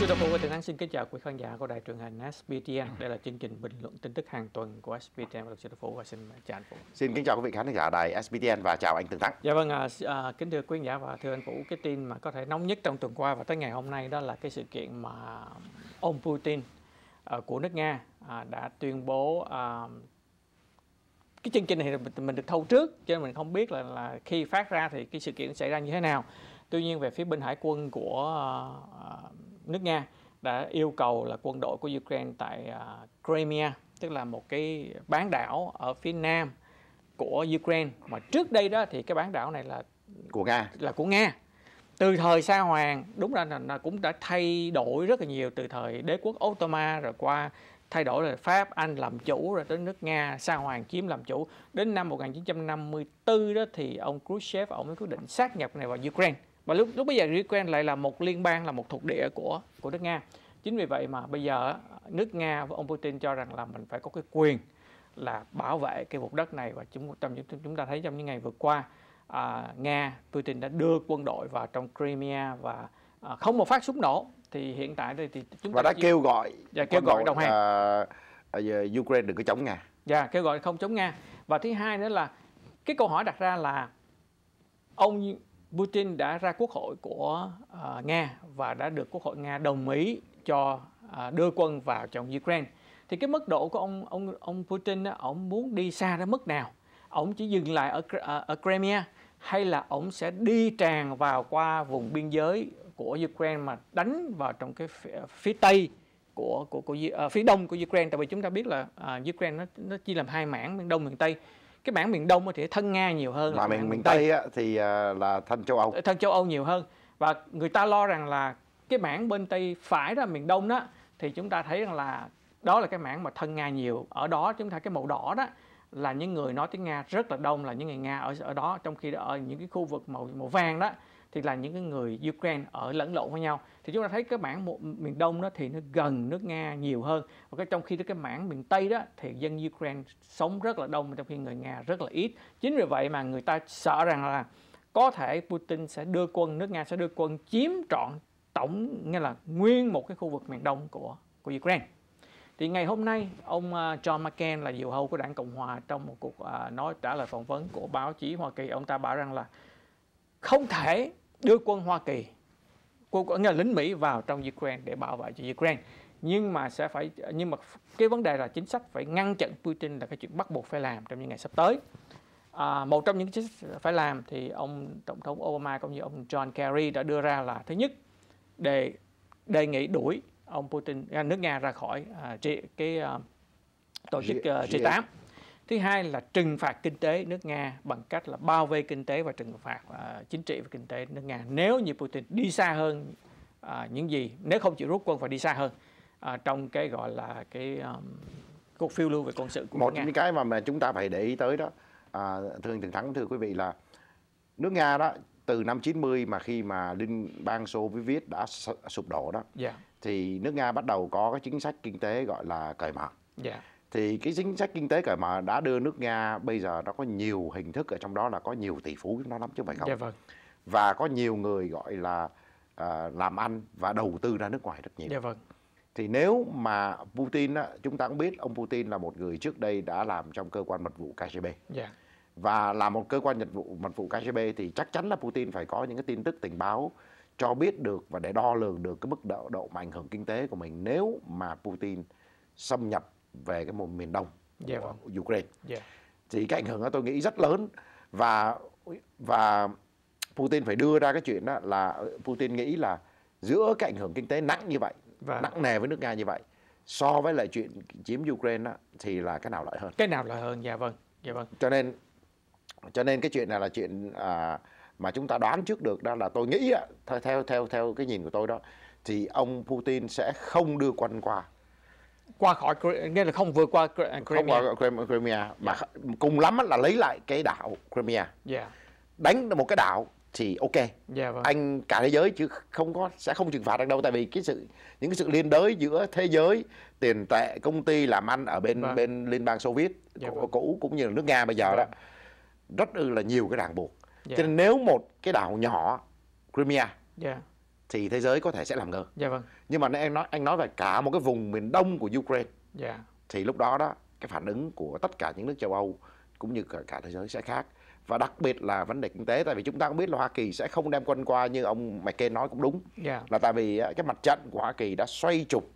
sư Tâm Vũ Thượng Hằng xin kính chào quý khán giả của đài truyền hình SBTN. Đây là chương trình bình luận tin tức hàng tuần của SBTN và luật sư Tâm Vũ và xin chào anh Vũ. Xin kính chào quý vị khán giả đài SBTN và chào anh Tường Thắng. Dạ vâng, à, à, kính thưa quý khán giả và thưa anh Vũ, cái tin mà có thể nóng nhất trong tuần qua và tới ngày hôm nay đó là cái sự kiện mà ông Putin à, của nước Nga à, đã tuyên bố à, cái chương trình này mình được thâu trước cho nên mình không biết là là khi phát ra thì cái sự kiện xảy ra như thế nào. Tuy nhiên về phía bên hải quân của uh, nước Nga đã yêu cầu là quân đội của Ukraine tại uh, Crimea tức là một cái bán đảo ở phía nam của Ukraine mà trước đây đó thì cái bán đảo này là của Nga là của Nga từ thời Sa Hoàng đúng ra là cũng đã thay đổi rất là nhiều từ thời đế quốc Ottoman rồi qua thay đổi là Pháp Anh làm chủ rồi tới nước Nga Sa Hoàng chiếm làm chủ đến năm 1954 đó thì ông Khrushchev ông mới quyết định sát nhập này vào Ukraine và lúc lúc bây giờ Ukraine lại là một liên bang là một thuộc địa của của nước Nga chính vì vậy mà bây giờ nước Nga và ông Putin cho rằng là mình phải có cái quyền là bảo vệ cái vùng đất này và chúng trong chúng ta thấy trong những ngày vừa qua à, Nga Putin đã đưa quân đội vào trong Crimea và à, không một phát súng nổ thì hiện tại đây thì chúng ta và đã chỉ... kêu gọi dạ, kêu gọi đồng hành à, à, Ukraine đừng có chống Nga dạ kêu gọi không chống Nga và thứ hai nữa là cái câu hỏi đặt ra là ông Putin đã ra quốc hội của uh, Nga và đã được quốc hội Nga đồng ý cho uh, đưa quân vào trong Ukraine. Thì cái mức độ của ông ông ông Putin đó, ông muốn đi xa đến mức nào? Ông chỉ dừng lại ở à, ở Crimea hay là ông sẽ đi tràn vào qua vùng biên giới của Ukraine mà đánh vào trong cái phía, phía tây của của của uh, phía đông của Ukraine tại vì chúng ta biết là uh, Ukraine nó nó chia làm hai mảng miền đông miền tây cái bản miền Đông thì thân Nga nhiều hơn mà miền miền Tây, Tây á, thì à, là thân châu Âu ờ, thân châu Âu nhiều hơn và người ta lo rằng là cái mảng bên Tây phải là miền Đông đó thì chúng ta thấy rằng là đó là cái mảng mà thân Nga nhiều ở đó chúng ta cái màu đỏ đó là những người nói tiếng Nga rất là đông là những người Nga ở ở đó trong khi ở những cái khu vực màu màu vàng đó thì là những cái người Ukraine ở lẫn lộn với nhau thì chúng ta thấy cái mảng miền đông đó thì nó gần nước Nga nhiều hơn và cái trong khi cái mảng miền tây đó thì dân Ukraine sống rất là đông trong khi người Nga rất là ít chính vì vậy mà người ta sợ rằng là có thể Putin sẽ đưa quân nước Nga sẽ đưa quân chiếm trọn tổng nghĩa là nguyên một cái khu vực miền đông của của Ukraine thì ngày hôm nay ông à, John McCain là diều hâu của đảng Cộng hòa trong một cuộc à, nói trả lời phỏng vấn của báo chí Hoa Kỳ ông ta bảo rằng là không thể đưa quân Hoa Kỳ quân của nhà lính Mỹ vào trong Ukraine để bảo vệ cho Ukraine nhưng mà sẽ phải nhưng mà cái vấn đề là chính sách phải ngăn chặn Putin là cái chuyện bắt buộc phải làm trong những ngày sắp tới à, một trong những chính sách phải làm thì ông tổng thống Obama cũng như ông John Kerry đã đưa ra là thứ nhất đề đề nghị đuổi ông Putin à, nước Nga ra khỏi à, cái à, tổ chức G, à, G8 thứ hai là trừng phạt kinh tế nước nga bằng cách là bao vây kinh tế và trừng phạt uh, chính trị và kinh tế nước nga nếu như putin đi xa hơn uh, những gì nếu không chịu rút quân và đi xa hơn uh, trong cái gọi là cái um, cuộc phiêu lưu về quân sự của một nga. những cái mà, mà chúng ta phải để ý tới đó à, thưa anh Thượng Thắng thưa quý vị là nước Nga đó từ năm 90 mà khi mà Liên bang Xô với Viết đã sụp đổ đó yeah. Dạ. thì nước Nga bắt đầu có cái chính sách kinh tế gọi là cởi mở. Yeah. Dạ thì cái chính sách kinh tế cởi mở đã đưa nước Nga bây giờ nó có nhiều hình thức ở trong đó là có nhiều tỷ phú chúng nó lắm chứ phải không? Dạ vâng. Và có nhiều người gọi là à, làm ăn và đầu tư ra nước ngoài rất nhiều. Dạ vâng. Thì nếu mà Putin á, chúng ta cũng biết ông Putin là một người trước đây đã làm trong cơ quan mật vụ KGB. Dạ. Và là một cơ quan mật vụ mật vụ KGB thì chắc chắn là Putin phải có những cái tin tức tình báo cho biết được và để đo lường được cái mức độ độ mà ảnh hưởng kinh tế của mình nếu mà Putin xâm nhập về cái một miền đông của yeah. Dạ vâng. Ukraine yeah. Dạ. thì cái ảnh hưởng đó tôi nghĩ rất lớn và và Putin phải đưa ra cái chuyện đó là Putin nghĩ là giữa cái ảnh hưởng kinh tế nặng như vậy và... Vâng. nặng nề với nước Nga như vậy so với lại chuyện chiếm Ukraine đó, thì là cái nào lợi hơn cái nào lợi hơn dạ vâng dạ vâng cho nên cho nên cái chuyện này là chuyện à, mà chúng ta đoán trước được đó là tôi nghĩ theo theo theo cái nhìn của tôi đó thì ông Putin sẽ không đưa quân qua qua khỏi nghĩa là không vượt qua Crimea. À, không Crimea dạ. mà cùng lắm là lấy lại cái đảo Crimea. Yeah. Dạ. Đánh một cái đảo thì ok. Yeah, dạ, vâng. Anh cả thế giới chứ không có sẽ không trừng phạt được đâu tại vì cái sự những cái sự liên đới giữa thế giới tiền tệ công ty làm ăn ở bên vâng. bên liên bang Xô Viết yeah, vâng. cũ cũng như là nước Nga bây giờ vâng. đó rất là nhiều cái ràng buộc. Yeah. Cho nên nếu một cái đảo nhỏ Crimea yeah thì thế giới có thể sẽ làm ngơ. Dạ vâng. Nhưng mà anh nói anh nói về cả một cái vùng miền đông của Ukraine. Dạ. Thì lúc đó đó cái phản ứng của tất cả những nước châu Âu cũng như cả, cả thế giới sẽ khác và đặc biệt là vấn đề kinh tế tại vì chúng ta cũng biết là Hoa Kỳ sẽ không đem quân qua như ông McCain nói cũng đúng Dạ. là tại vì cái mặt trận của Hoa Kỳ đã xoay trục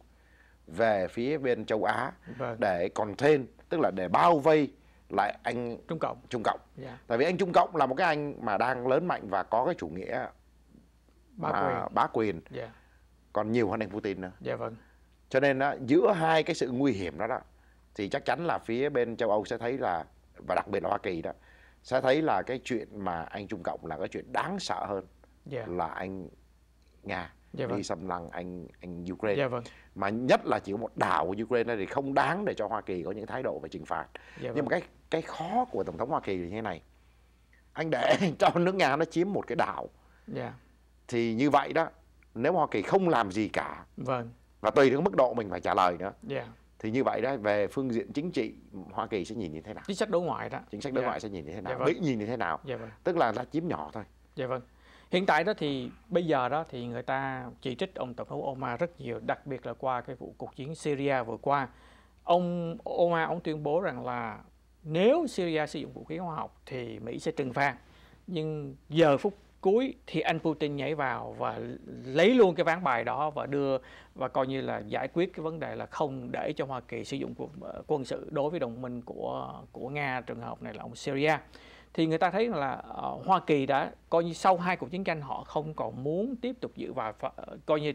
về phía bên châu Á vâng. để contain tức là để bao vây lại anh Trung Cộng Trung Cộng yeah. Dạ. tại vì anh Trung Cộng là một cái anh mà đang lớn mạnh và có cái chủ nghĩa bá quyền, bá quyền. Yeah. Dạ. còn nhiều hơn anh Putin nữa dạ yeah, vâng cho nên đó, giữa hai cái sự nguy hiểm đó đó thì chắc chắn là phía bên châu Âu sẽ thấy là và đặc biệt là Hoa Kỳ đó sẽ thấy là cái chuyện mà anh Trung Cộng là cái chuyện đáng sợ hơn yeah. Dạ. là anh Nga dạ vâng. đi xâm lăng anh anh Ukraine dạ vâng. mà nhất là chỉ có một đảo của Ukraine thì không đáng để cho Hoa Kỳ có những thái độ về trừng phạt dạ vâng. nhưng mà vâng. cái cái khó của tổng thống Hoa Kỳ là như thế này anh để cho nước Nga nó chiếm một cái đảo dạ thì như vậy đó nếu hoa kỳ không làm gì cả vâng và tùy theo mức độ mình phải trả lời nữa yeah. thì như vậy đó về phương diện chính trị hoa kỳ sẽ nhìn như thế nào chính sách đối ngoại đó chính sách đối yeah. ngoại sẽ nhìn như thế nào yeah, vâng. mỹ nhìn như thế nào yeah, vâng. tức là là chiếm nhỏ thôi yeah, vâng hiện tại đó thì bây giờ đó thì người ta chỉ trích ông tổng thống Obama rất nhiều đặc biệt là qua cái vụ cuộc chiến Syria vừa qua ông Obama ông tuyên bố rằng là nếu Syria sử dụng vũ khí hóa học thì Mỹ sẽ trừng phạt nhưng giờ phút cuối thì anh Putin nhảy vào và lấy luôn cái ván bài đó và đưa và coi như là giải quyết cái vấn đề là không để cho Hoa Kỳ sử dụng quân ờ, sự đối với đồng minh của của Nga trường hợp này là ông Syria thì người ta thấy là uh, Hoa Kỳ đã coi như sau hai cuộc chiến tranh họ không còn muốn tiếp tục giữ vào uh, ờ, coi như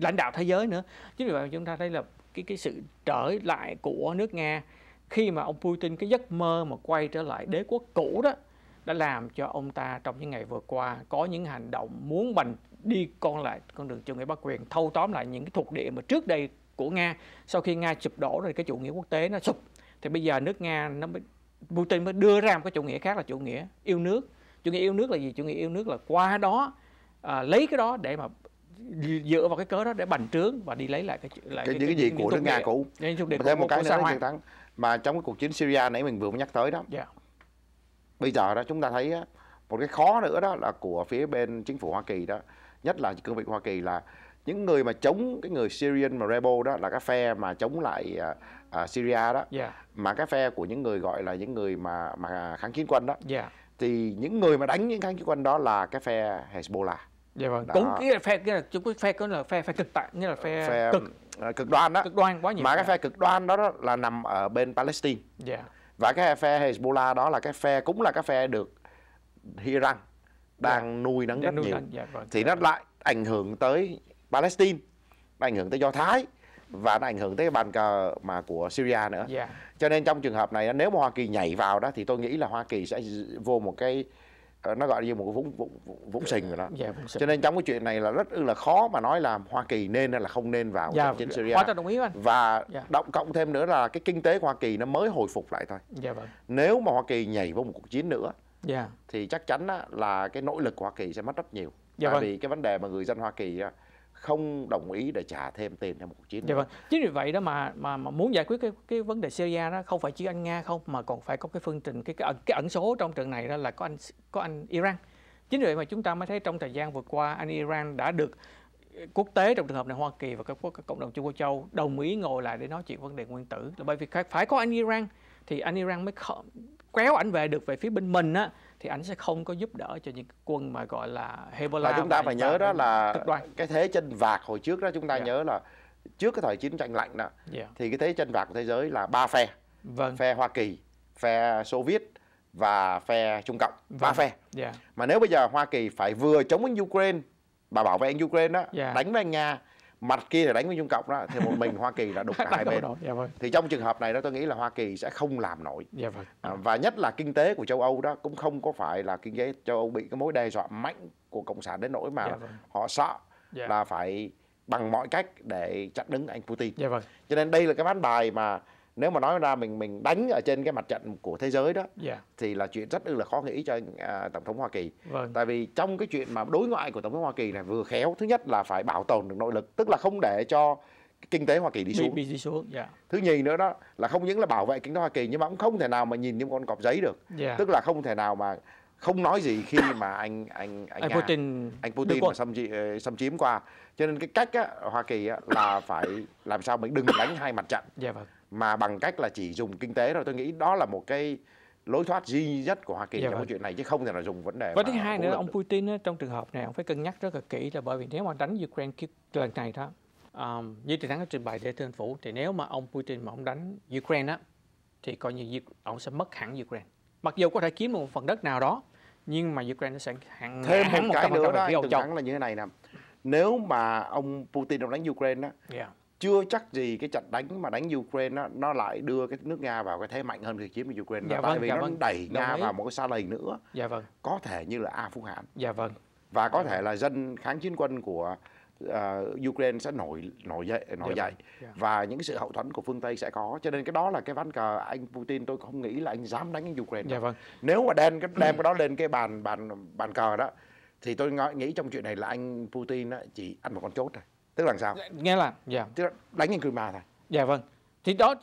lãnh đạo thế giới nữa chính vì vậy chúng ta thấy là cái cái sự trở lại của nước Nga khi mà ông Putin cái giấc mơ mà quay trở lại đế quốc cũ đó đã làm cho ông ta trong những ngày vừa qua có những hành động muốn mình đi con lại con đường chủ nghĩa bất quyền thâu tóm lại những cái thuộc địa mà trước đây của Nga sau khi Nga sụp đổ rồi cái chủ nghĩa quốc tế nó sụp thì bây giờ nước Nga nó mới Putin mới đưa ra một cái chủ nghĩa khác là chủ nghĩa yêu nước chủ nghĩa yêu nước là gì chủ nghĩa yêu nước là qua đó à, lấy cái đó để mà dựa vào cái cớ đó để bành trướng và đi lấy lại cái lại cái, cái, cái, cái gì của nước Nga cũ. Thêm một cái nữa mà trong cái cuộc chiến Syria nãy mình vừa mới nhắc tới đó. Yeah dạ bây giờ đó chúng ta thấy một cái khó nữa đó là của phía bên chính phủ Hoa Kỳ đó nhất là cương vị Hoa Kỳ là những người mà chống cái người Syrian mà rebel đó là cái phe mà chống lại uh, Syria đó yeah. Dạ. mà cái phe của những người gọi là những người mà mà kháng chiến quân đó yeah. Dạ. thì những người mà đánh những kháng chiến quân đó là cái phe Hezbollah dạ vâng cũng cái phe cái là chúng cái phe có là phe phe cực tại như là phe, phe cực à, cực đoan đó cực đoan quá nhiều mà cái phe cực đoan đó, đó là nằm ở bên Palestine yeah. Dạ và cái phe Hezbollah đó là cái phe cũng là cái phe được Iran đang yeah. Dạ. nuôi nấng rất nuôi nhiều đánh, dạ, vâng, thì nó dạ, vâng. lại ảnh hưởng tới Palestine nó ảnh hưởng tới Do Thái và nó ảnh hưởng tới bàn cờ mà của Syria nữa yeah. cho nên trong trường hợp này nếu mà Hoa Kỳ nhảy vào đó thì tôi nghĩ là Hoa Kỳ sẽ vô một cái Ờ, nó gọi như một cái vũng vũng vũng sình rồi đó. Yeah, dạ, sình. Cho nên trong cái chuyện này là rất là khó mà nói là Hoa Kỳ nên hay là không nên vào yeah, dạ, chính Syria. Hoa đồng ý anh. Và yeah. Dạ. động cộng thêm nữa là cái kinh tế của Hoa Kỳ nó mới hồi phục lại thôi. Yeah, vâng. Nếu mà Hoa Kỳ nhảy vào một cuộc chiến nữa yeah. thì chắc chắn là cái nỗ lực của Hoa Kỳ sẽ mất rất nhiều. Yeah, Tại vâng. vì cái vấn đề mà người dân Hoa Kỳ không đồng ý để trả thêm tiền cho một chiến. Dạ vâng. Chính vì vậy đó mà mà, mà muốn giải quyết cái cái vấn đề Syria đó không phải chỉ anh Nga không mà còn phải có cái phương trình cái cái, cái ẩn số trong trận này đó là có anh có anh Iran. Chính vì vậy mà chúng ta mới thấy trong thời gian vừa qua anh Iran đã được ờ, quốc tế trong trường hợp này Hoa Kỳ và các, các cộng đồng Trung Quốc Châu đồng ý ngồi lại để nói chuyện vấn đề nguyên tử là bởi vì phải có anh Iran thì anh Iran mới khó, kéo ảnh về được về phía bên mình á thì ảnh sẽ không có giúp đỡ cho những quân mà gọi là Hezbollah. Và chúng ta phải nhớ đó là cái thế chân vạc hồi trước đó chúng ta yeah. Dạ. nhớ là trước cái thời chiến tranh lạnh đó yeah. Dạ. thì cái thế chân vạc của thế giới là ba phe. Vâng. Phe Hoa Kỳ, phe Xô Viết và phe Trung Cộng, vâng. ba phe. Yeah. Dạ. Mà nếu bây giờ Hoa Kỳ phải vừa chống với Ukraine, bà bảo vệ Ukraine đó, yeah. đánh với Nga mặt kia là đánh với trung cộng đó thì một mình hoa kỳ là đục cả hai bên đó, dạ vâng. thì trong trường hợp này đó tôi nghĩ là hoa kỳ sẽ không làm nổi dạ vâng. à, và nhất là kinh tế của châu âu đó cũng không có phải là kinh tế châu âu bị cái mối đe dọa mạnh của cộng sản đến nỗi mà dạ vâng. họ sợ dạ. là phải bằng mọi cách để chặn đứng anh putin dạ vâng. cho nên đây là cái ván bài mà nếu mà nói ra mình mình đánh ở trên cái mặt trận của thế giới đó yeah. Dạ. thì là chuyện rất là khó nghĩ cho à, tổng thống Hoa Kỳ. Vâng. Tại vì trong cái chuyện mà đối ngoại của tổng thống Hoa Kỳ này vừa khéo thứ nhất là phải bảo tồn được nội lực, tức là không để cho kinh tế Hoa Kỳ đi xuống. Bị, bị đi xuống. Yeah. Dạ. Thứ nhì nữa đó là không những là bảo vệ kinh tế Hoa Kỳ nhưng mà cũng không thể nào mà nhìn những con cọp giấy được. Yeah. Dạ. Tức là không thể nào mà không nói gì khi mà anh anh anh, anh Nga, Putin anh Putin mà xâm, ờ, xâm chiếm qua. Cho nên cái cách á, Hoa Kỳ á, là phải làm sao mình đừng đánh hai mặt trận. Yeah, vâng mà bằng cách là chỉ dùng kinh tế rồi tôi nghĩ đó là một cái lối thoát duy nhất của Hoa Kỳ dạ trong vâng. chuyện này chứ không thể là dùng vấn đề. Và thứ hai nữa ông Putin đó, trong trường hợp này ông phải cân nhắc rất là kỹ là bởi vì nếu mà đánh Ukraine lần này đó um, như tôi đã trình bày để thưa anh Phủ thì nếu mà ông Putin mà ông đánh Ukraine á thì coi như ông sẽ mất hẳn Ukraine. Mặc dù có thể kiếm một phần đất nào đó nhưng mà Ukraine nó sẽ hạng thêm một, một cái nữa đó, tôi là như thế này nè. Nếu mà ông Putin ông đánh Ukraine á. yeah. Dạ chưa chắc gì cái trận đánh mà đánh Ukraine nó, nó lại đưa cái nước Nga vào cái thế mạnh hơn khi chiếm Ukraine dạ, vâng, tại vì dạ, nó vâng. đẩy Nga Đồng vào một cái xa lầy nữa dạ, vâng. có thể như là A Phú Hãn dạ, vâng. và có dạ, thể vâng. là dân kháng chiến quân của uh, Ukraine sẽ nổi nổi dậy nổi yeah. Dạ dậy yeah. Vâng. Dạ. và những sự hậu thuẫn của phương Tây sẽ có cho nên cái đó là cái ván cờ anh Putin tôi không nghĩ là anh dám đánh Ukraine yeah, dạ vâng. nếu mà đem cái đem cái đó lên cái bàn bàn bàn cờ đó thì tôi nghĩ trong chuyện này là anh Putin chỉ ăn một con chốt thôi tức là sao nghe là dạ tức là đánh lên Crimea thôi dạ vâng thì đó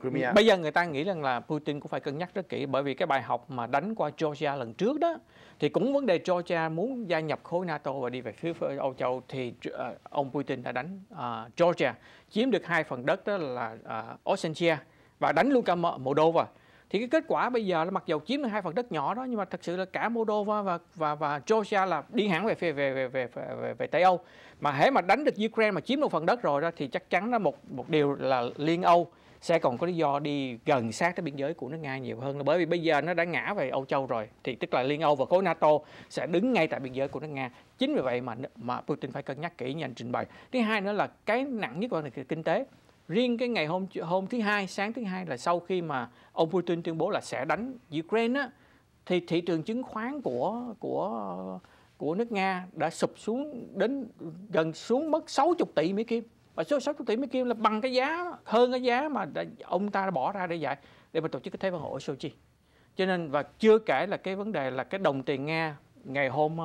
Crimea. bây giờ người ta nghĩ rằng là Putin cũng phải cân nhắc rất kỹ bởi vì cái bài học mà đánh qua Georgia lần trước đó thì cũng vấn đề Georgia muốn gia nhập khối NATO và đi về phía Âu Châu thì uh, ông Putin đã đánh uh, Georgia chiếm được hai phần đất đó là uh, ờ, Ossetia và đánh luôn cả Moldova thì cái kết quả bây giờ là mặc dù chiếm được hai phần đất nhỏ đó nhưng mà thật sự là cả Moldova và và và Georgia là đi hẳn về về về về về, về, về Tây Âu mà hễ mà đánh được Ukraine mà chiếm được phần đất rồi đó thì chắc chắn là một một điều là Liên Âu sẽ còn có lý do đi gần sát tới biên giới của nước Nga nhiều hơn bởi vì bây giờ nó đã ngã về Âu Châu rồi thì tức là Liên Âu và khối NATO sẽ đứng ngay tại biên giới của nước Nga chính vì vậy mà mà Putin phải cân nhắc kỹ như anh trình bày thứ hai nữa là cái nặng nhất của nền kinh tế riêng cái ngày hôm hôm thứ hai sáng thứ hai là sau khi mà ông Putin tuyên bố là sẽ đánh Ukraine á, thì thị trường chứng khoán của của của nước Nga đã sụp xuống đến gần xuống mất 60 tỷ Mỹ kim và số 60 tỷ Mỹ kim là bằng cái giá hơn cái giá mà đã, ông ta đã bỏ ra để giải để mà tổ chức cái thế vận hội Sochi cho nên và chưa kể là cái vấn đề là cái đồng tiền Nga ngày hôm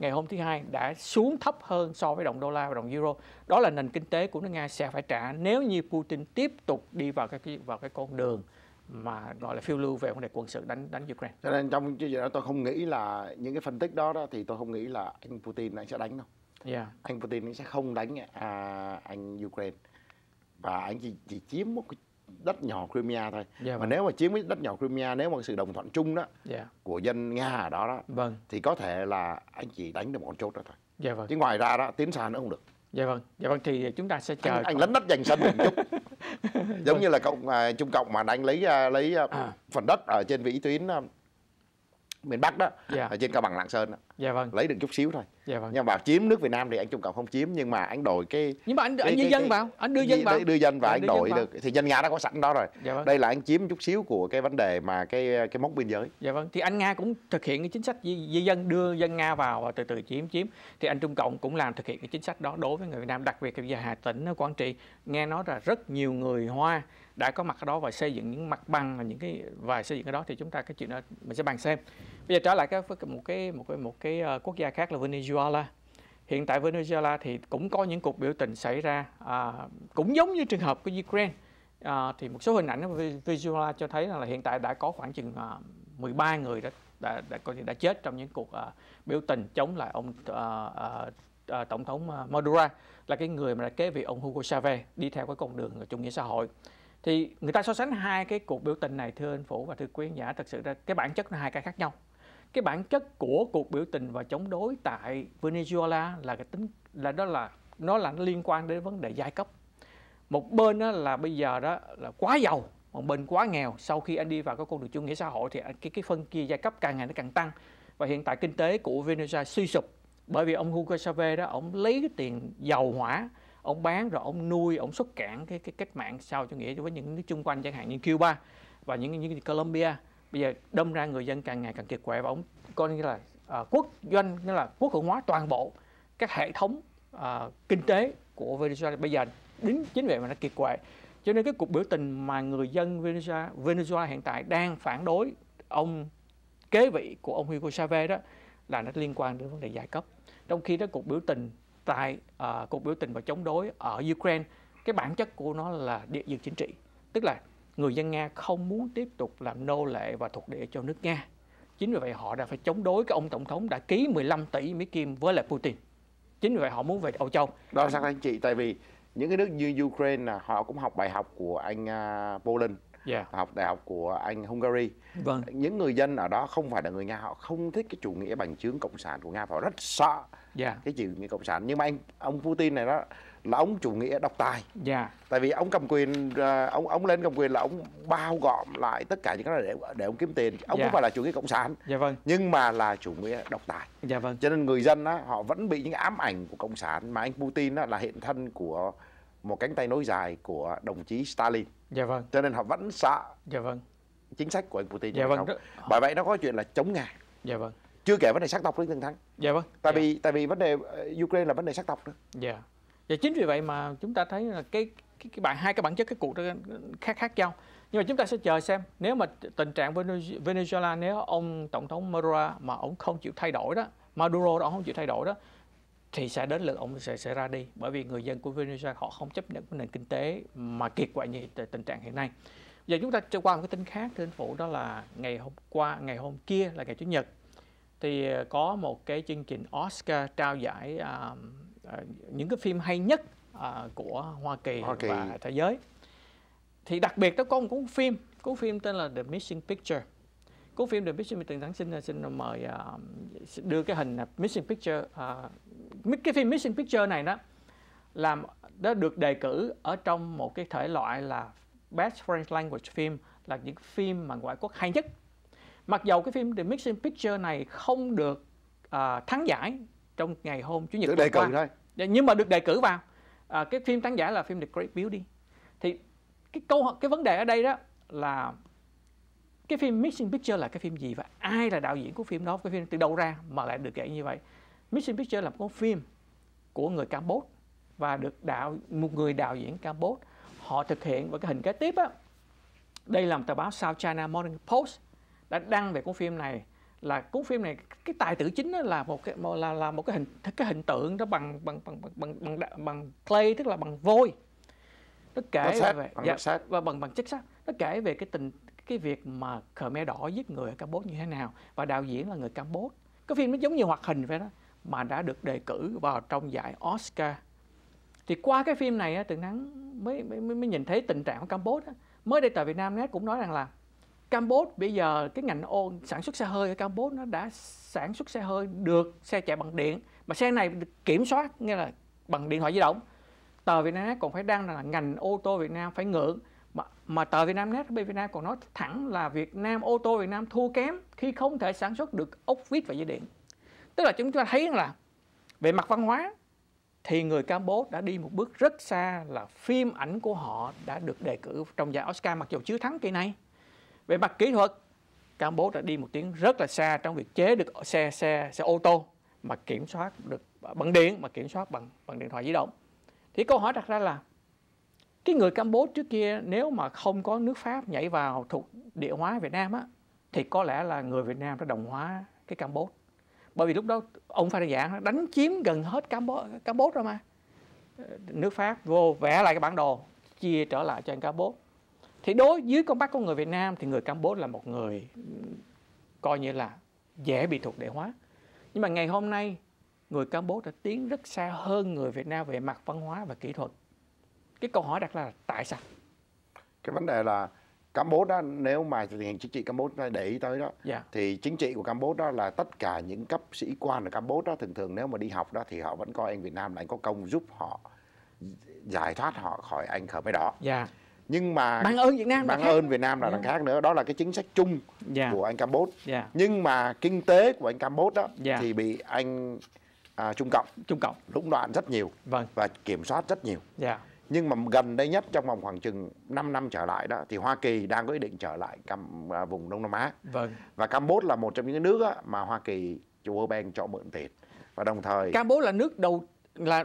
ngày hôm thứ hai đã xuống thấp hơn so với đồng đô la và đồng euro đó là nền kinh tế của nước nga sẽ phải trả nếu như putin tiếp tục đi vào cái vào cái con đường mà gọi là phiêu lưu về vấn đề quân sự đánh đánh Ukraine. Cho nên trong chương trình đó tôi không nghĩ là những cái phân tích đó, đó thì tôi không nghĩ là anh Putin anh sẽ đánh đâu. Yeah. Anh Putin anh sẽ không đánh à, anh Ukraine và anh chỉ, chỉ chiếm một cái đất nhỏ Crimea thôi. Dạ, vâng. nếu mà chiếm cái đất nhỏ Crimea nếu mà sự đồng thuận chung đó dạ. của dân Nga ở đó đó vâng. thì có thể là anh chị đánh được một con chốt đó thôi. Dạ vâng. Chứ ngoài ra đó tiến xa nữa không được. Dạ vâng. Dạ vâng thì chúng ta sẽ chờ anh, anh lấn đất dành sân một chút. Giống vâng. như là cộng à, Trung cộng mà anh lấy à, lấy à, à, phần đất ở trên vĩ tuyến à, miền Bắc đó, dạ. ở trên cao bằng Lạng Sơn đó dạ vâng lấy được chút xíu thôi dạ vâng nhưng mà chiếm nước việt nam thì anh trung cộng không chiếm nhưng mà anh đổi cái nhưng mà anh anh đưa dân vào anh đưa dân vào đưa dân vào, dạ, anh, anh đổi được thì dân nga đã có sẵn đó rồi dạ vâng. đây là anh chiếm chút xíu của cái vấn đề mà cái cái mốc biên giới dạ vâng thì anh nga cũng thực hiện cái chính sách di dân đưa dân nga vào và từ từ chiếm chiếm thì anh trung cộng cũng làm thực hiện cái chính sách đó đối với người việt nam đặc biệt là hà tĩnh quảng trị nghe nói là rất nhiều người hoa đã có mặt ở đó và xây dựng những mặt bằng và những cái và xây dựng ở đó thì chúng ta cái chuyện đó mình sẽ bàn xem bây giờ trở lại cái một cái một cái một cái cái uh, quốc gia khác là Venezuela hiện tại Venezuela thì cũng có những cuộc biểu tình xảy ra à, cũng giống như trường hợp của Ukraine à, thì một số hình ảnh của Venezuela cho thấy là hiện tại đã có khoảng chừng à, 13 người đã đã đã, đã chết trong những cuộc à, biểu tình chống lại ông à, à, à, tổng thống à, Maduro là cái người mà đã kế vị ông Hugo Chavez đi theo cái con đường à, chủ nghĩa xã hội thì người ta so sánh hai cái cuộc biểu tình này thưa anh phủ và thưa quý khán giả thật sự ra cái bản chất là hai cái khác nhau cái bản chất của cuộc biểu tình và chống đối tại Venezuela là cái tính là đó là nó là nó liên quan đến vấn đề giai cấp một bên đó là bây giờ đó là quá giàu một bên quá nghèo sau khi anh đi vào cái con đường chủ nghĩa xã hội thì cái cái phân chia giai cấp càng ngày nó càng tăng và hiện tại kinh tế của Venezuela suy sụp bởi vì ông Hugo Chavez đó ông lấy cái tiền dầu hỏa ông bán rồi ông nuôi ông xuất cản cái cái cách mạng sau chủ nghĩa với những nước chung quanh chẳng hạn như Cuba và những những Colombia bây giờ đâm ra người dân càng ngày càng kiệt quệ và ông coi như là uh, quốc doanh như là quốc hữu hóa toàn bộ các hệ thống uh, kinh tế của Venezuela bây giờ đến chính vậy mà nó kiệt quệ cho nên cái cuộc biểu tình mà người dân Venezuela, Venezuela hiện tại đang phản đối ông kế vị của ông Hugo Chavez đó là nó liên quan đến vấn đề giai cấp trong khi đó cuộc biểu tình tại uh, cuộc biểu tình và chống đối ở Ukraine cái bản chất của nó là địa vực chính trị tức là người dân Nga không muốn tiếp tục làm nô lệ và thuộc địa cho nước Nga. Chính vì vậy họ đã phải chống đối cái ông tổng thống đã ký 15 tỷ Mỹ Kim với lại Putin. Chính vì vậy họ muốn về Âu Châu. Đó sao anh chị? Tại vì những cái nước như Ukraine là họ cũng học bài học của anh à, Poland yeah. Dạ. học đại học của anh Hungary. Vâng. Những người dân ở đó không phải là người Nga, họ không thích cái chủ nghĩa bằng chứng cộng sản của Nga, họ rất sợ yeah. Dạ. cái chủ nghĩa cộng sản. Nhưng mà anh ông Putin này đó là ông chủ nghĩa độc tài. Yeah. Dạ. Tại vì ông cầm quyền à, ông ông lên cầm quyền là ông bao gọn lại tất cả những cái này để để ông kiếm tiền. Ông yeah. Dạ. không phải là chủ nghĩa cộng sản. Dạ vâng. Nhưng mà là chủ nghĩa độc tài. Dạ vâng. Cho nên người dân á, họ vẫn bị những ám ảnh của cộng sản mà anh Putin á, là hiện thân của một cánh tay nối dài của đồng chí Stalin. Dạ vâng. Cho nên họ vẫn sợ. Dạ vâng. Chính sách của anh Putin. Dạ vâng. Bởi vậy nó có chuyện là chống Nga. Dạ vâng chưa kể vấn đề sắc tộc với thằng thắng dạ vâng tại dạ. vì tại vì vấn đề ờ, ukraine là vấn đề sắc tộc nữa dạ và dạ, chính vì vậy mà chúng ta thấy là cái cái, cái bản hai cái bản chất cái cuộc đó khác khác nhau nhưng mà chúng ta sẽ chờ xem nếu mà tình trạng Venezuela nếu ông tổng thống Maduro mà ông không chịu thay đổi đó Maduro đó ông không chịu thay đổi đó thì sẽ đến lượt ông sẽ sẽ ra đi bởi vì người dân của Venezuela họ không chấp nhận cái nền kinh tế mà kiệt quệ như tình trạng hiện nay giờ chúng ta trở qua một cái tin khác thưa phủ đó là ngày hôm qua ngày hôm kia là ngày chủ nhật thì ờ, có một cái chương trình Oscar trao giải um, À, những cái phim hay nhất à, của Hoa Kỳ, Hoa Kỳ và thế giới thì đặc biệt nó có một cuốn phim cuốn phim tên là The Missing Picture cuốn phim The Missing Picture Thắng xin à, xin mời uh, đưa cái hình Missing Picture uh, cái phim Missing Picture này đó làm đó được đề cử ở trong một cái thể loại là Best French Language Film là những phim mà ngoại quốc hay nhất mặc dầu cái phim The Missing Picture này không được uh, thắng giải trong ngày hôm chủ nhật được đề cử qua. thôi dạ, nhưng mà được đề cử vào à, cái phim tác giả là phim The Great Building thì cái câu cái vấn đề ở đây đó là cái phim Mission Picture là cái phim gì và ai là đạo diễn của phim đó cái phim từ đâu ra mà lại được gọi như vậy Mission Picture là một phim của người Campuchia và được đạo một người đạo diễn Campuchia họ thực hiện và cái hình kế tiếp á đây là một tờ báo South China Morning Post đã đăng về cuốn phim này là cuốn phim này cái tài tử chính là một cái là là một cái hình cái hình tượng đó bằng bằng bằng bằng bằng bằng, bằng clay tức là bằng vôi nó kể sát, về bằng dạ, sát. và bằng bằng chất sắt nó kể về cái tình cái việc mà Khmer đỏ giết người ở Campuchia như thế nào và đạo diễn là người Campuchia cái phim nó giống như hoạt hình vậy đó mà đã được đề cử vào trong giải Oscar thì qua cái phim này từ nắng mới, mới mới nhìn thấy tình trạng của Campuchia mới đây tại Việt Nam net cũng nói rằng là Campuchia bây giờ cái ngành ô sản xuất xe hơi ở Campuchia nó đã sản xuất xe hơi được xe chạy bằng điện mà xe này được kiểm soát nghĩa là bằng điện thoại di động tờ Vietnamnet còn phải đang là ngành ô tô Việt Nam phải ngượng mà, mà tờ Vietnamnet bên Việt Nam còn nói thẳng là Việt Nam ô tô Việt Nam thua kém khi không thể sản xuất được ốc vít và dây điện tức là chúng ta thấy là về mặt văn hóa thì người Campuchia đã đi một bước rất xa là phim ảnh của họ đã được đề cử trong giải Oscar mặc dù chưa thắng kỳ này về mặt kỹ thuật Campuchia đã đi một tiếng rất là xa trong việc chế được xe xe xe ô tô mà kiểm soát được bằng điện mà kiểm soát bằng bằng điện thoại di động thì câu hỏi đặt ra là cái người Campuchia trước kia nếu mà không có nước Pháp nhảy vào thuộc địa hóa Việt Nam á thì có lẽ là người Việt Nam đã đồng hóa cái Campuchia bởi vì lúc đó ông Phan đăng Giảng đánh chiếm gần hết Campuchia Campuchia rồi mà nước Pháp vô vẽ lại cái bản đồ chia trở lại cho anh Campuchia thì đối dưới con mắt của người Việt Nam thì người Campuchia là một người coi như là dễ bị thuộc địa hóa nhưng mà ngày hôm nay người Campuchia đã tiến rất xa hơn người Việt Nam về mặt văn hóa và kỹ thuật cái câu hỏi đặt là tại sao cái vấn đề là Campuchia đó nếu mà tình hình chính trị Campuchia để ý tới đó yeah. Dạ. thì chính trị của Campuchia đó là tất cả những cấp sĩ quan ở Campuchia đó thường thường nếu mà đi học đó thì họ vẫn coi anh Việt Nam là anh có công giúp họ giải thoát họ khỏi anh khởi mới đó yeah. Dạ nhưng mà bằng ơn Việt Nam bằng ơn Việt Nam là yeah. đằng khác nữa đó là cái chính sách chung yeah. của anh Campuchia yeah. nhưng mà kinh tế của anh Campuchia đó yeah. thì bị anh à, Trung Cộng Trung Cộng lũng đoạn rất nhiều vâng. và kiểm soát rất nhiều yeah. nhưng mà gần đây nhất trong vòng khoảng chừng 5 năm trở lại đó thì Hoa Kỳ đang có ý định trở lại Cam, à, vùng Đông Nam Á vâng. và Campuchia là một trong những nước đó, mà Hoa Kỳ World Bank cho mượn tiền và đồng thời Campuchia là nước đầu là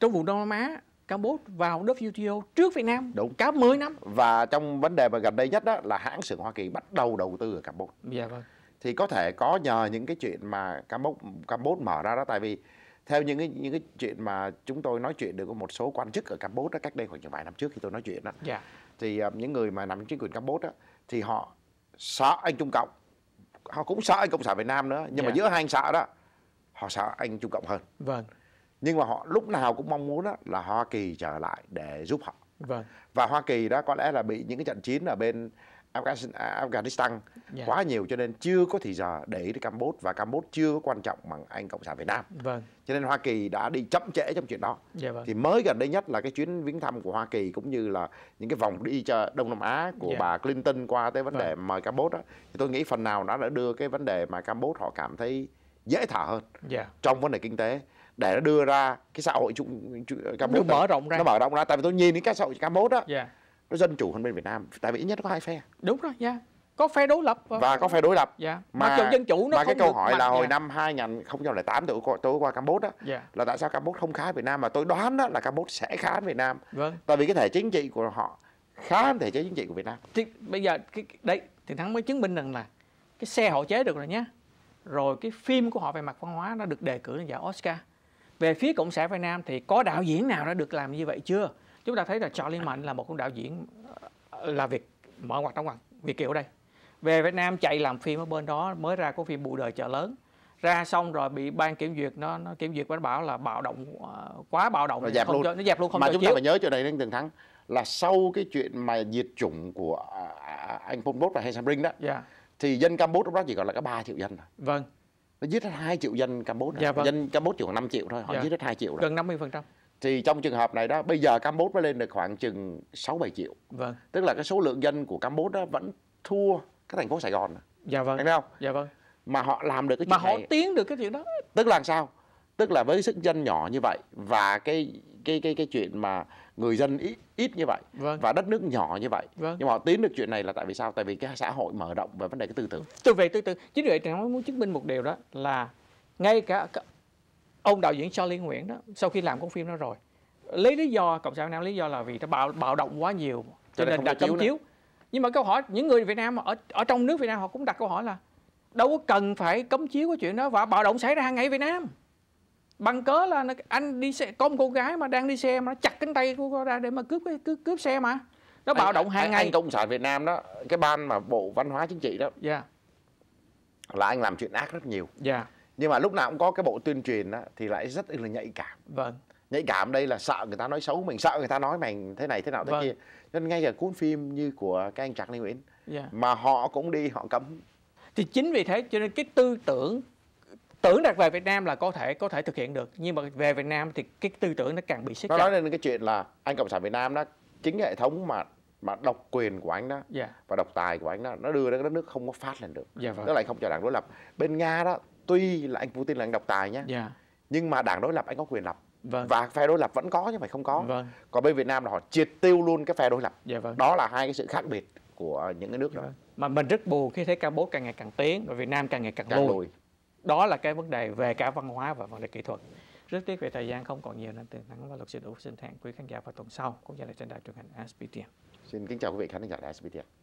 trong vùng Đông Nam Á Campuchia vào WTO trước Việt Nam đúng cả 10 năm và trong vấn đề mà gần đây nhất đó là hãng xưởng Hoa Kỳ bắt đầu đầu tư ở Campuchia dạ vâng thì có thể có nhờ những cái chuyện mà Campuchia Campuchia mở ra đó tại vì theo những cái những cái chuyện mà chúng tôi nói chuyện được với một số quan chức ở Campuchia cách đây khoảng vài năm trước khi tôi nói chuyện đó yeah. Dạ. thì uh, những người mà nằm chính quyền Campuchia thì họ sợ anh Trung Cộng họ cũng sợ anh Cộng sản Việt Nam nữa nhưng yeah. mà dạ. giữa hai anh sợ đó họ sợ anh Trung Cộng hơn vâng nhưng mà họ lúc nào cũng mong muốn đó là Hoa Kỳ trở lại để giúp họ vâng. và Hoa Kỳ đó có lẽ là bị những cái trận chiến ở bên Afghanistan yeah. À, dạ. quá nhiều cho nên chưa có thì giờ để ý Campuchia và Campuchia chưa có quan trọng bằng Anh Cộng sản Việt Nam. Vâng. Cho nên Hoa Kỳ đã đi chậm trễ trong chuyện đó. Yeah, dạ vâng. Thì mới gần đây nhất là cái chuyến viếng thăm của Hoa Kỳ cũng như là những cái vòng đi cho Đông Nam Á của yeah. Dạ. bà Clinton qua tới vấn vâng. đề mời Campuchia đó thì tôi nghĩ phần nào nó đã đưa cái vấn đề mà Campuchia họ cảm thấy dễ thở hơn yeah. trong vấn đề kinh tế để nó đưa ra cái xã hội chung Campuchia nó mở rộng ra nó mở rộng ra tại vì tôi nhìn đến cái xã hội Campuchia đó yeah. nó dân chủ hơn bên Việt Nam tại vì ít nhất nó có hai phe đúng rồi dạ yeah. có phe đối lập và, và có phe đối lập yeah. Dạ. mà mặc dân chủ nó mà cái câu hỏi là hồi yeah. Dạ. năm 2008 tôi tôi qua Campuchia đó yeah. là tại sao Campuchia không khá Việt Nam mà tôi đoán đó là Campuchia sẽ khá Việt Nam vâng. tại vì cái thể chính trị của họ khá hơn thể chế chính trị của Việt Nam thì bây giờ cái đấy thì thắng mới chứng minh rằng là cái xe họ chế được rồi nhé rồi cái phim của họ về mặt văn hóa nó được đề cử là giải Oscar về phía cộng sản việt nam thì có đạo diễn nào đã được làm như vậy chưa chúng ta thấy là charlie mạnh là một con đạo diễn ờ, là việc mở hoạt động ngoặt việt kiều đây về việt nam chạy làm phim ở bên đó mới ra có phim bụi đời chợ lớn ra xong rồi bị ban kiểm duyệt nó, nó kiểm duyệt và nó bảo là bạo động ờ, quá bạo động rồi dẹp luôn. Cho, nó dẹp luôn không mà chúng chiếu. ta phải nhớ chỗ này đến từng thắng là sau cái chuyện mà diệt chủng của à, à, à, anh Pol Pot và Heng Samrin đó yeah. Dạ. thì dân Campuchia đó chỉ còn là có 3 triệu dân rồi Vâng nó giết hết 2 triệu dân Campuchia dạ, vâng. dân Campuchia chỉ khoảng 5 triệu thôi họ dạ. giết hết 2 triệu rồi gần 50 phần trăm thì trong trường hợp này đó bây giờ Campuchia mới lên được khoảng chừng 6 7 triệu vâng. tức là cái số lượng dân của Campuchia đó vẫn thua cái thành phố Sài Gòn à. dạ vâng Thấy không dạ vâng mà họ làm được cái chuyện mà họ này. tiến được cái chuyện đó tức là sao tức là với sức dân nhỏ như vậy và cái cái cái cái chuyện mà người dân ít ít như vậy vâng. và đất nước nhỏ như vậy vâng. nhưng mà họ tiến được chuyện này là tại vì sao tại vì cái xã hội mở rộng về vấn đề cái tư tưởng tôi về tư tưởng chính vì vậy nó muốn chứng minh một điều đó là ngay cả ông đạo diễn Charlie Nguyễn đó sau khi làm con phim đó rồi lấy lý do cộng sản Việt Nam lý do là vì nó bạo bạo động quá nhiều cho nên đặt cấm chiếu nhưng mà câu hỏi những người Việt Nam ở ở trong nước Việt Nam họ cũng đặt câu hỏi là đâu có cần phải cấm chiếu cái chuyện đó và bạo động xảy ra hàng ngày Việt Nam bằng cớ là anh đi xe có một cô gái mà đang đi xe mà nó chặt cánh tay cô ra để mà cướp cái cướp, cướp xe mà nó bạo động hàng anh, ngày anh cộng sản việt nam đó cái ban mà bộ văn hóa chính trị đó yeah. Dạ. là anh làm chuyện ác rất nhiều yeah. Dạ. nhưng mà lúc nào cũng có cái bộ tuyên truyền đó thì lại rất là nhạy cảm vâng nhạy cảm đây là sợ người ta nói xấu mình sợ người ta nói mình thế này thế nào thế vâng. kia nên ngay cả cuốn phim như của các anh Trạc Lê Nguyễn yeah. Dạ. mà họ cũng đi họ cấm thì chính vì thế cho nên cái tư tưởng tưởng đặt về Việt Nam là có thể có thể thực hiện được nhưng mà về Việt Nam thì cái tư tưởng nó càng bị siết nó nói lên cái chuyện là anh cộng sản Việt Nam đó chính hệ thống mà mà độc quyền của anh đó yeah. Dạ. và độc tài của anh đó nó đưa đến đất nước không có phát lên được yeah, dạ vâng. tức là anh không cho đảng đối lập bên nga đó tuy là anh putin là anh độc tài nhá yeah. Dạ. nhưng mà đảng đối lập anh có quyền lập vâng. và phe đối lập vẫn có nhưng mà không có vâng. còn bên việt nam là họ triệt tiêu luôn cái phe đối lập yeah, vâng. đó là hai cái sự khác biệt của những cái nước yeah. đó vâng. mà mình rất buồn khi thấy Campuchia càng ngày càng tiến và Việt Nam càng ngày càng, càng lùi. lùi đó là cái vấn đề về cả văn hóa và vấn đề kỹ thuật rất tiếc về thời gian không còn nhiều nên tường thắng và luật sư đủ xin hẹn quý khán giả vào tuần sau cũng như là trên đài truyền hình SBTN xin kính chào quý vị khán giả đài SBTN